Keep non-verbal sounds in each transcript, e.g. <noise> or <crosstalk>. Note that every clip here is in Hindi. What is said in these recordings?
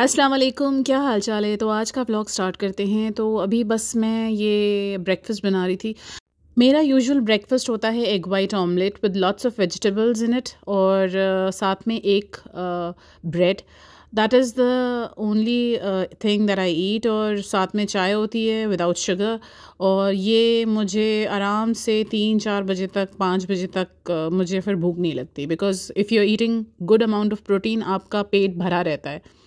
अस्सलाम वालेकुम क्या हाल चाल है तो आज का ब्लॉग स्टार्ट करते हैं तो अभी बस मैं ये ब्रेकफास्ट बना रही थी मेरा यूजुअल ब्रेकफास्ट होता है egg white omelette with lots of vegetables in it और uh, साथ में एक bread that is the only thing that I eat और साथ में चाय होती है विदाउट शुगर और ये मुझे आराम से तीन चार बजे तक पाँच बजे तक uh, मुझे फिर भूख नहीं लगती because if you are eating good amount of protein आपका पेट भरा रहता है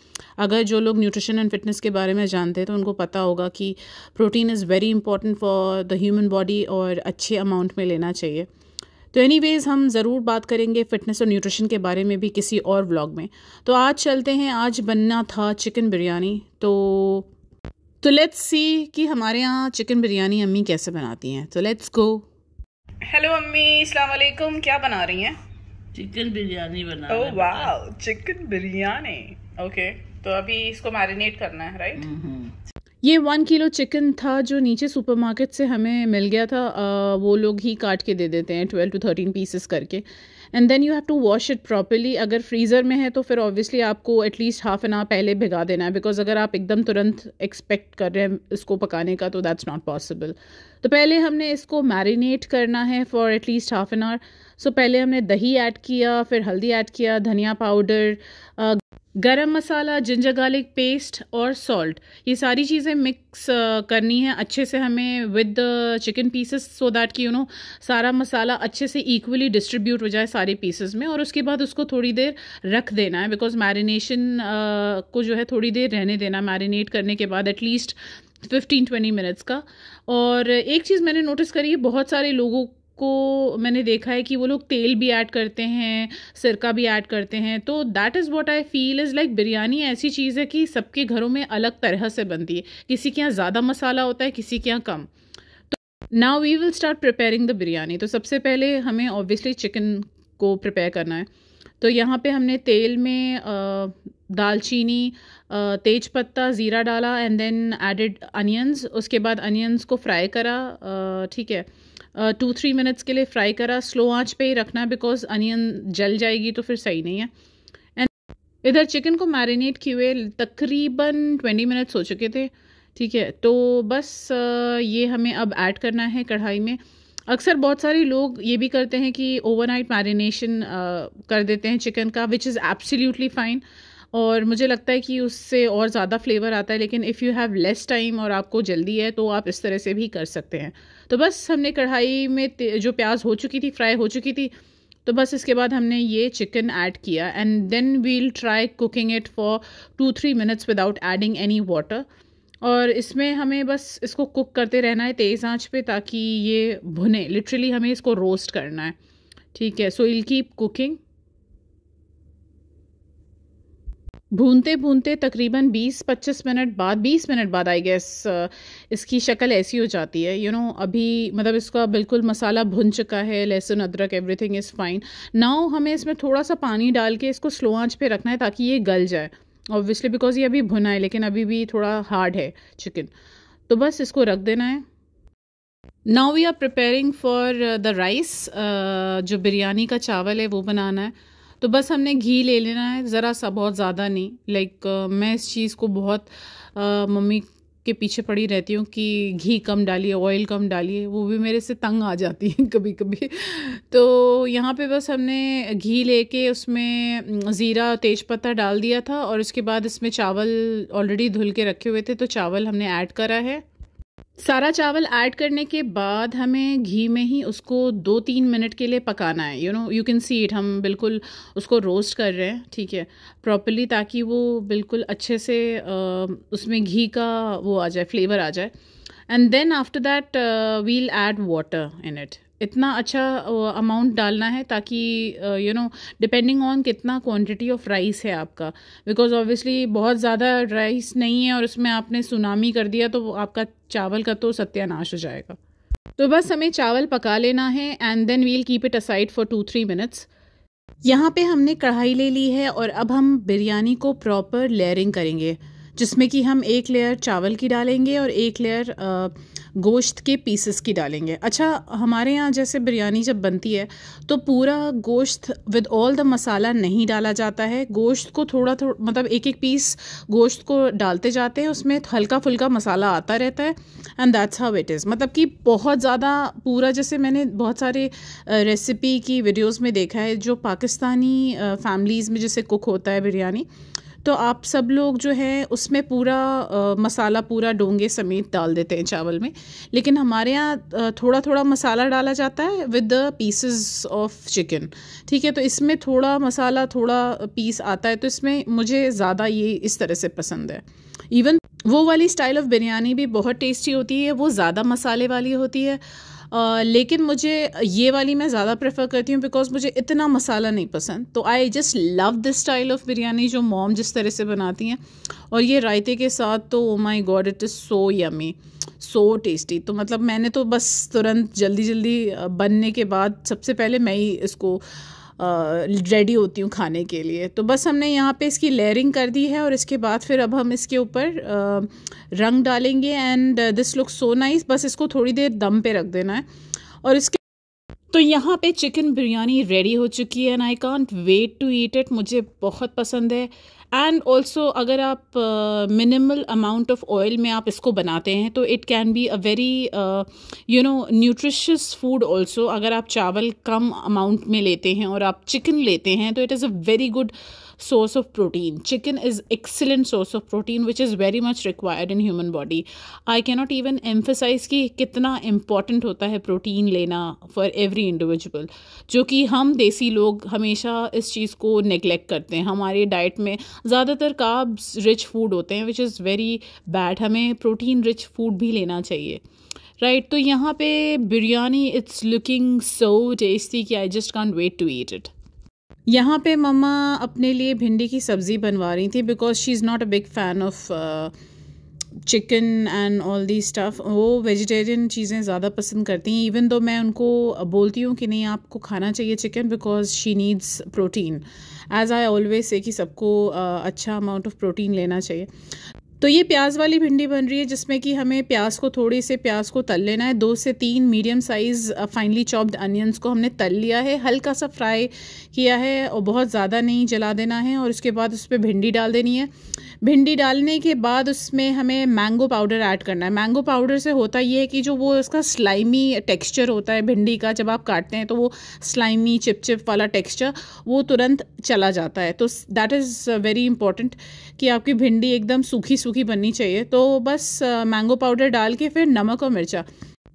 अगर जो लोग न्यूट्रिशन एंड फिटनेस के बारे में जानते हैं तो उनको पता होगा कि protein is very important for the human body और अच्छे अमाउंट में लेना चाहिए तो वेज़ हम ज़रूर बात करेंगे फ़िटनेस और न्यूट्रिशन के बारे में भी किसी और व्लॉग में तो आज चलते हैं आज बनना था चिकन बिरयानी तो तो लेट्स सी कि हमारे यहाँ चिकन बिरयानी अम्मी कैसे बनाती हैं तो लेट्स गो हेलो अम्मी वालेकुम क्या बना रही हैं चिकन बिरयानी बना ओह वाह चिकन बिरयानी ओके okay. तो अभी इसको मैरिनेट करना है राइट हम्म। ये वन किलो चिकन था जो नीचे सुपरमार्केट से हमें मिल गया था आ, वो लोग ही काट के दे देते हैं ट्वेल्व टू थर्टीन पीसेस करके and then you have to wash it properly अगर फ्रीज़र में है तो फिर ऑब्वियसली आपको एटलीस्ट हाफ एन आवर पहले भिगा देना है बिकॉज अगर आप एकदम तुरंत एक्सपेक्ट कर रहे हैं इसको पकाने का तो दैट्स नॉट पॉसिबल तो पहले हमने इसको मैरिनेट करना है for at least half an hour so पहले हमने दही ऐड किया फिर हल्दी ऐड किया धनिया पाउडर गरम मसाला जिंजर गार्लिक पेस्ट और सॉल्ट ये सारी चीज़ें मिक्स करनी है अच्छे से हमें with chicken pieces so that कि यू नो सारा मसाला अच्छे से इक्वली डिस्ट्रीब्यूट हो जाए सारे पीसेस में और उसके बाद उसको थोड़ी देर रख देना है बिकॉज मैरिनेशन को जो है थोड़ी देर रहने देना मैरिनेट करने के बाद एटलीस्ट फिफ्टीन ट्वेंटी मिनट्स का और एक चीज़ मैंने नोटिस करी है बहुत सारे लोगों को मैंने देखा है कि वो लोग तेल भी ऐड करते हैं सिरका भी ऐड करते हैं तो that is what I feel is like biryani ऐसी चीज़ है कि सबके घरों में अलग तरह से बनती है किसी के यहाँ ज़्यादा मसाला होता है किसी के यहाँ कम तो now we will start preparing the biryani तो सबसे पहले हमें ऑब्वियसली चिकन को प्रिपेयर करना है तो यहाँ पे हमने तेल में दालचीनी तेज पत्ता ज़ीरा डाला एंड देन एडेड अनियंस उसके बाद अनियंस को फ्राई करा ठीक है टू थ्री मिनट्स के लिए फ्राई करा स्लो आंच पे ही रखना बिकॉज अनियन जल जाएगी तो फिर सही नहीं है एंड इधर चिकन को मैरिनेट किए हुए तकरीबन ट्वेंटी मिनट्स हो चुके थे ठीक है तो बस ये हमें अब ऐड करना है कढ़ाई में अक्सर बहुत सारे लोग ये भी करते हैं कि ओवरनाइट मैरिनेशन कर देते हैं चिकन का विच इज़ एब्सोल्युटली फ़ाइन और मुझे लगता है कि उससे और ज़्यादा फ्लेवर आता है लेकिन if you have less time और आपको जल्दी है तो आप इस तरह से भी कर सकते हैं तो बस हमने कढ़ाई में जो प्याज हो चुकी थी फ्राई हो चुकी थी तो बस इसके बाद हमने ये चिकन ऐड किया and then we'll try cooking it for two three minutes without adding any water और इसमें हमें बस इसको कुक करते रहना है तेज़ आंच पे ताकि ये भुने लिटरली हमें इसको रोस्ट करना है ठीक है सो विल कीप कुकिंग भूनते भूनते तकरीबन 20-25 मिनट बाद 20 मिनट बाद आई गेस uh, इसकी शक्ल ऐसी हो जाती है यू you नो know, अभी मतलब इसका बिल्कुल मसाला भुन चुका है लहसुन अदरक एवरीथिंग इज़ फाइन नाउ हमें इसमें थोड़ा सा पानी डाल के इसको स्लो आंच पे रखना है ताकि ये गल जाए ऑब्वियसली बिकॉज ये अभी भुना है लेकिन अभी भी थोड़ा हार्ड है चिकन तो बस इसको रख देना है now we are preparing for the rice जो बिरयानी का चावल है वो बनाना है तो बस हमने घी ले लेना है ज़रा सा बहुत ज़्यादा नहीं लाइक uh, मैं इस चीज़ को बहुत uh, मम्मी के पीछे पड़ी रहती हूँ कि घी कम डालिए ऑयल कम डालिए वो भी मेरे से तंग आ जाती है <laughs> कभी कभी तो यहाँ पे बस हमने घी लेके उसमें mm, ज़ीरा तेज़पत्ता डाल दिया था और उसके बाद इसमें चावल ऑलरेडी धुल के रखे हुए थे तो चावल हमने ऐड करा है सारा चावल ऐड करने के बाद हमें घी में ही उसको दो तीन मिनट के लिए पकाना है you know you can see it हम बिल्कुल उसको रोस्ट कर रहे हैं ठीक है प्रॉपरली ताकि वो बिल्कुल अच्छे से उसमें घी का वो आ जाए फ्लेवर आ जाए and then after that we'll add water in it इतना अच्छा अमाउंट डालना है ताकि यू नो डिपेंडिंग ऑन कितना क्वांटिटी ऑफ राइस है आपका बिकॉज ऑब्वियसली बहुत ज़्यादा राइस नहीं है और उसमें आपने सुनामी कर दिया तो आपका चावल का तो सत्यानाश हो जाएगा तो बस हमें चावल पका लेना है and then we'll keep it aside for two three minutes यहाँ पे हमने कढ़ाई ले ली है और अब हम बिरयानी को प्रॉपर लेयरिंग करेंगे जिसमें कि हम एक लेयर चावल की डालेंगे और एक लेयर गोश्त के पीसेस की डालेंगे अच्छा हमारे यहाँ जैसे बिरयानी जब बनती है तो पूरा गोश्त विद ऑल द मसाला नहीं डाला जाता है गोश्त को थोड़ा थोड़ा मतलब एक एक पीस गोश्त को डालते जाते हैं उसमें हल्का फुल्का मसाला आता रहता है and that's how it is मतलब कि बहुत ज़्यादा पूरा जैसे मैंने बहुत सारे रेसिपी की वीडियोज़ में देखा है जो पाकिस्तानी फैमिलीज़ में जैसे कुक होता है बिरयानी तो आप सब लोग जो है उसमें पूरा आ, मसाला पूरा डोंगे समेत डाल देते हैं चावल में लेकिन हमारे यहाँ थोड़ा थोड़ा मसाला डाला जाता है with the pieces of chicken ठीक है तो इसमें थोड़ा मसाला थोड़ा पीस आता है तो इसमें मुझे ज़्यादा ये इस तरह से पसंद है इवन वो वाली स्टाइल ऑफ बिरयानी भी बहुत टेस्टी होती है वो ज़्यादा मसाले वाली होती है लेकिन मुझे ये वाली मैं ज़्यादा प्रेफर करती हूँ बिकॉज मुझे इतना मसाला नहीं पसंद तो I just love this style of biryani जो मोम जिस तरह से बनाती हैं और ये रायते के साथ तो oh my god it is so yummy so tasty तो मतलब मैंने तो बस तुरंत जल्दी जल्दी बनने के बाद सबसे पहले मैं ही इसको रेडी होती हूँ खाने के लिए तो बस हमने यहाँ पे इसकी लेयरिंग कर दी है और इसके बाद फिर अब हम इसके ऊपर रंग डालेंगे and this look so nice बस इसको थोड़ी देर दम पे रख देना है और इसके तो यहाँ पे चिकन बिरयानी रेडी हो चुकी है and I can't wait to eat it मुझे बहुत पसंद है एंड ऑल्सो अगर आप मिनिमल अमाउंट ऑफ ऑयल में आप इसको बनाते हैं तो it can be a very you know nutritious food also अगर आप चावल कम अमाउंट में लेते हैं और आप चिकन लेते हैं तो it is a very good source of protein chicken is excellent source of protein which is very much required in human body i cannot even emphasize कि कितना important होता है protein लेना for every individual जो कि हम देसी लोग हमेशा इस चीज़ को neglect करते हैं हमारे diet में ज़्यादातर carbs rich food होते हैं which is very bad हमें protein rich food भी लेना चाहिए राइट right, तो यहाँ पे biryani it's looking so tasty कि I just can't wait to eat it यहाँ पे ममा अपने लिए भिंडी की सब्ज़ी बनवा रही थी because she is not a big fan of chicken and all the stuff वो वेजिटेरियन चीज़ें ज़्यादा पसंद करती हैं इवन दो मैं उनको बोलती हूँ कि नहीं आपको खाना चाहिए chicken because she needs protein as I always say कि सबको uh, अच्छा अमाउंट ऑफ प्रोटीन लेना चाहिए तो ये प्याज वाली भिंडी बन रही है जिसमें कि हमें प्याज को थोड़ी से प्याज को तल लेना है दो से तीन medium size finely chopped onions को हमने तल लिया है हल्का सा फ्राई किया है और बहुत ज़्यादा नहीं जला देना है और उसके बाद उस पर भिंडी डाल देनी है भिंडी डालने के बाद उसमें हमें मैंगो पाउडर ऐड करना है मैंगो पाउडर से होता ये है कि जो वो उसका स्लाइमी टेक्स्चर होता है भिंडी का जब आप काटते हैं तो वो स्लाइमी चिपचिप वाला टेक्स्चर वो तुरंत चला जाता है तो दैट इज़ वेरी इंपॉर्टेंट कि आपकी भिंडी एकदम सूखी सूखी सूखी बननी चाहिए तो बस मैंगो पाउडर डाल के फिर नमक और मिर्चा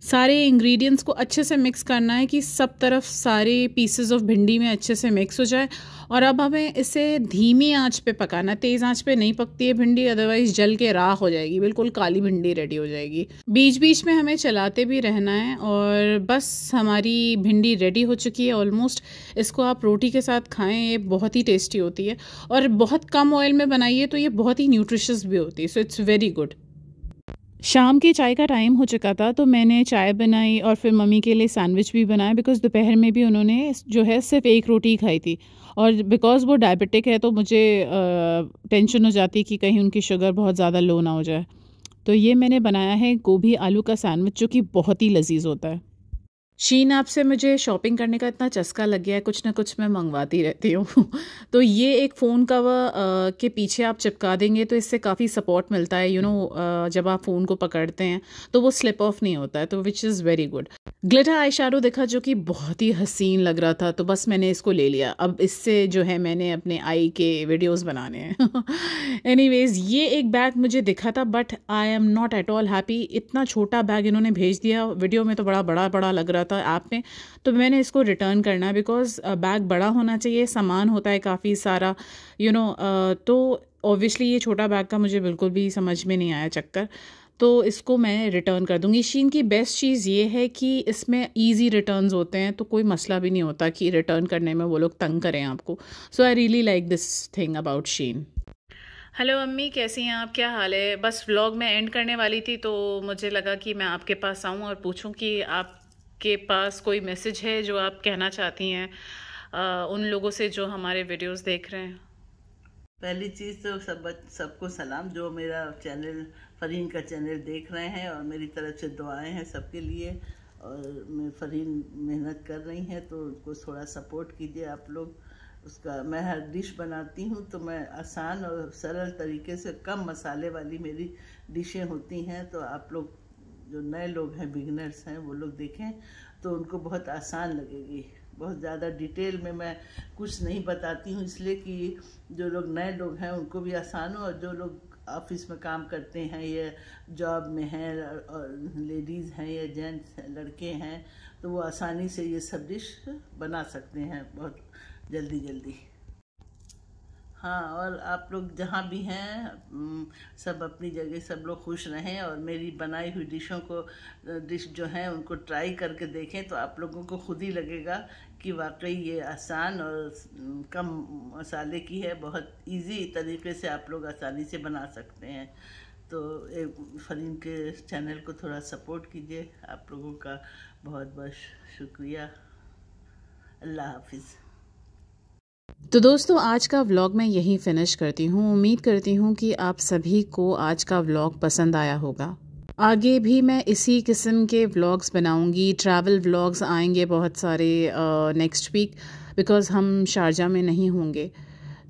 सारे इंग्रेडिएंट्स को अच्छे से मिक्स करना है कि सब तरफ सारे पीसेस ऑफ भिंडी में अच्छे से मिक्स हो जाए और अब हमें इसे धीमी आंच पे पकाना तेज़ आंच पे नहीं पकती है भिंडी अदरवाइज जल के राख हो जाएगी बिल्कुल काली भिंडी रेडी हो जाएगी बीच बीच में हमें चलाते भी रहना है और बस हमारी भिंडी रेडी हो चुकी है ऑलमोस्ट इसको आप रोटी के साथ खाएँ ये बहुत ही टेस्टी होती है और बहुत कम ऑयल में बनाइए तो ये बहुत ही न्यूट्रिशस भी होती है सो इट्स वेरी गुड शाम के चाय का टाइम हो चुका था तो मैंने चाय बनाई और फिर मम्मी के लिए सैंडविच भी बनाया बिकॉज़ दोपहर में भी उन्होंने जो है सिर्फ एक रोटी खाई थी और बिकॉज़ वो डायबिटिक है तो मुझे टेंशन हो जाती कि कहीं उनकी शुगर बहुत ज़्यादा लो ना हो जाए तो ये मैंने बनाया है गोभी आलू का सैंडविच जो कि बहुत ही लजीज होता है शीन आपसे मुझे शॉपिंग करने का इतना चस्का लग गया है कुछ ना कुछ मैं मंगवाती रहती हूँ <laughs> तो ये एक फ़ोन कवर के पीछे आप चिपका देंगे तो इससे काफ़ी सपोर्ट मिलता है यू you नो know, जब आप फ़ोन को पकड़ते हैं तो वो स्लिप ऑफ नहीं होता है तो which is very good glitter eye shadow देखा जो कि बहुत ही हसीन लग रहा था तो बस मैंने इसको ले लिया अब इससे जो है मैंने अपने आई के वीडियोस बनाने हैं एनीवेज <laughs> ये एक बैग मुझे दिखा था but I am not at all happy इतना छोटा बैग इन्होंने भेज दिया वीडियो में तो बड़ा बड़ा बड़ा लग रहा था ऐप में तो मैंने इसको रिटर्न करना है बिकॉज बैग बड़ा होना चाहिए सामान होता है काफ़ी सारा यू you नो know, तो ऑब्वियसली ये छोटा बैग का मुझे बिल्कुल भी समझ में नहीं आया चक्कर तो इसको मैं रिटर्न कर दूंगी शीन की बेस्ट चीज़ ये है कि इसमें ईजी रिटर्न होते हैं तो कोई मसला भी नहीं होता कि रिटर्न करने में वो लोग तंग करें आपको so I really like this thing about Shein hello अम्मी कैसी हैं आप क्या हाल है बस व्लॉग में एंड करने वाली थी तो मुझे लगा कि मैं आपके पास आऊँ और पूछूँ कि आपके पास कोई मैसेज है जो आप कहना चाहती हैं उन लोगों से जो हमारे वीडियोज़ देख रहे हैं पहली चीज़ तो सब सबको सलाम जो मेरा चैनल फरीन का चैनल देख रहे हैं और मेरी तरफ से दुआएं हैं सबके लिए और मैं फरीन मेहनत कर रही हैं तो उनको थोड़ा सपोर्ट कीजिए आप लोग उसका मैं हर डिश बनाती हूँ तो मैं आसान और सरल तरीके से कम मसाले वाली मेरी डिशें होती हैं तो आप लोग जो नए लोग हैं बिगनर्स हैं वो लोग देखें तो उनको बहुत आसान लगेगी बहुत ज़्यादा डिटेल में मैं कुछ नहीं बताती हूँ इसलिए कि जो लोग नए लोग हैं उनको भी आसान हो और जो लोग ऑफिस में काम करते हैं या जॉब में हैं लेडीज़ हैं या जेंट्स लड़के हैं तो वो आसानी से ये सब डिश बना सकते हैं बहुत जल्दी जल्दी हाँ और आप लोग जहाँ भी हैं सब अपनी जगह सब लोग खुश रहें और मेरी बनाई हुई डिशों को डिश जो हैं उनको ट्राई करके देखें तो आप लोगों को खुद ही लगेगा कि वाकई ये आसान और कम मसाले की है बहुत इजी तरीके से आप लोग आसानी से बना सकते हैं तो एक फरीन के चैनल को थोड़ा सपोर्ट कीजिए आप लोगों का बहुत बहुत शुक्रिया अल्लाह हाफिज़ तो दोस्तों आज का व्लॉग मैं यहीं फिनिश करती हूँ उम्मीद करती हूँ कि आप सभी को आज का व्लॉग पसंद आया होगा आगे भी मैं इसी किस्म के व्लॉग्स बनाऊंगी ट्रैवल व्लॉग्स आएंगे बहुत सारे नेक्स्ट वीक बिकॉज़ हम शारजा में नहीं होंगे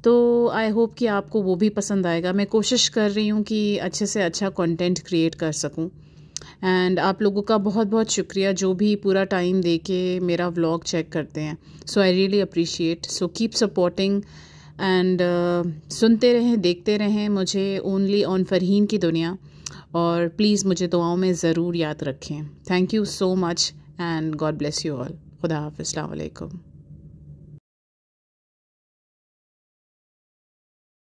तो आई होप कि आपको वो भी पसंद आएगा मैं कोशिश कर रही हूँ कि अच्छे से अच्छा कंटेंट क्रिएट कर सकूँ एंड आप लोगों का बहुत बहुत शुक्रिया जो भी पूरा टाइम दे के मेरा व्लॉग चेक करते हैं so I really appreciate so keep supporting and सुनते रहें देखते रहें मुझे ओनली ऑन फरहीन की दुनिया और प्लीज़ मुझे दुआओं में ज़रूर याद रखें thank you so much and God bless you all खुदा हाफ अलैक्म